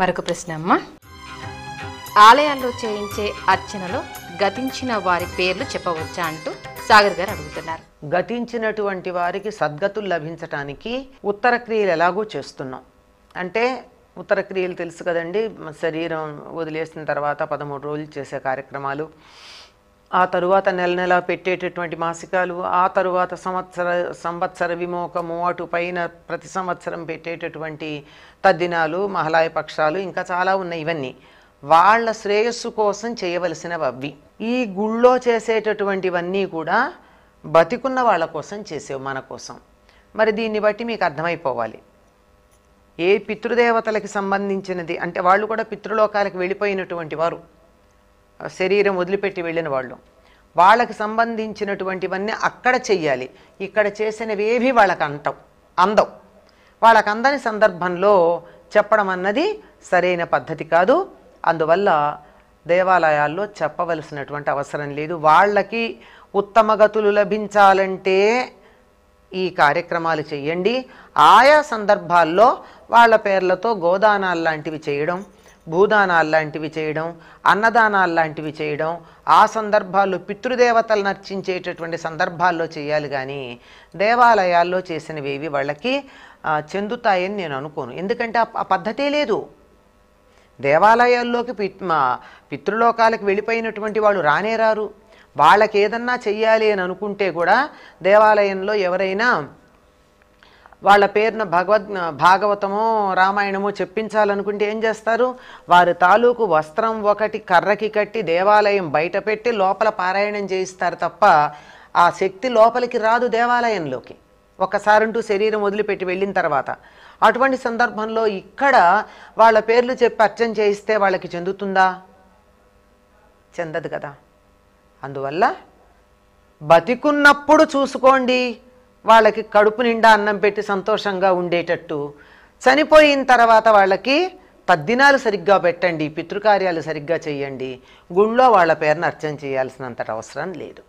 మరొక ప్రశ్న అమ్మ ఆలయాల్లో చేయించే అర్చనలో గతించిన వారి పేర్లు చెప్పవచ్చా అంటూ సాగర్ గారు అడుగుతున్నారు గతించినటువంటి వారికి సద్గతులు లభించటానికి ఉత్తర క్రియలు ఎలాగో చేస్తున్నాం అంటే ఉత్తర క్రియలు తెలుసు కదండి శరీరం వదిలేసిన తర్వాత పదమూడు రోజులు చేసే కార్యక్రమాలు ఆ తరువాత నెల నెల పెట్టేటటువంటి మాసికాలు ఆ తరువాత సంవత్సర సంవత్సర విమోకము అటు పైన ప్రతి సంవత్సరం పెట్టేటటువంటి తద్దినాలు మహలాయ పక్షాలు ఇంకా చాలా ఉన్నాయి ఇవన్నీ వాళ్ళ శ్రేయస్సు కోసం చేయవలసినవి ఈ గుళ్ళో చేసేటటువంటివన్నీ కూడా బతికున్న వాళ్ళ కోసం చేసేవి మన కోసం మరి దీన్ని బట్టి మీకు అర్థమైపోవాలి ఏ పితృదేవతలకి సంబంధించినది అంటే వాళ్ళు కూడా పితృలోకాలకు వెళ్ళిపోయినటువంటి వారు శరీరం వదిలిపెట్టి వెళ్ళిన వాళ్ళు వాళ్ళకి సంబంధించినటువంటివన్నీ అక్కడ చెయ్యాలి ఇక్కడ చేసినవేవి వాళ్ళకి అంటం అందం వాళ్ళకి అందని సందర్భంలో చెప్పడం అన్నది సరైన పద్ధతి కాదు అందువల్ల దేవాలయాల్లో చెప్పవలసినటువంటి అవసరం లేదు వాళ్ళకి ఉత్తమ గతులు లభించాలంటే ఈ కార్యక్రమాలు చేయండి ఆయా సందర్భాల్లో వాళ్ళ పేర్లతో గోదానాలు లాంటివి చేయడం భూదానాలు లాంటివి చేయడం అన్నదానాలు లాంటివి చేయడం ఆ సందర్భాల్లో పితృదేవతలను అర్చించేటటువంటి సందర్భాల్లో చేయాలి కానీ దేవాలయాల్లో చేసినవి ఏవి వాళ్ళకి చెందుతాయని నేను అనుకోను ఎందుకంటే ఆ పద్ధతే లేదు దేవాలయాల్లోకి పిత్ పితృలోకాలకు వెళ్ళిపోయినటువంటి వాళ్ళు రానే రారు వాళ్ళకి ఏదన్నా చెయ్యాలి అని అనుకుంటే కూడా దేవాలయంలో ఎవరైనా వాళ్ళ పేరున భగవద్ భాగవతమో రామాయణమో చెప్పించాలనుకుంటే ఏం చేస్తారు వారి తాలూకు వస్త్రం ఒకటి కర్రకి కట్టి దేవాలయం బయట పెట్టి లోపల పారాయణం చేయిస్తారు తప్ప ఆ శక్తి లోపలికి రాదు దేవాలయంలోకి ఒక్కసారంటూ శరీరం వదిలిపెట్టి వెళ్ళిన తర్వాత అటువంటి సందర్భంలో ఇక్కడ వాళ్ళ పేర్లు చెప్పి అర్చన చేయిస్తే వాళ్ళకి చెందుతుందా చెందదు కదా అందువల్ల బతికున్నప్పుడు చూసుకోండి వాళ్ళకి కడుపు నిండా అన్నం పెట్టి సంతోషంగా ఉండేటట్టు చనిపోయిన తర్వాత వాళ్ళకి పద్దినాలు సరిగ్గా పెట్టండి పితృకార్యాలు సరిగ్గా చేయండి గుళ్ళో వాళ్ళ పేరును అర్చన చేయాల్సినంత అవసరం లేదు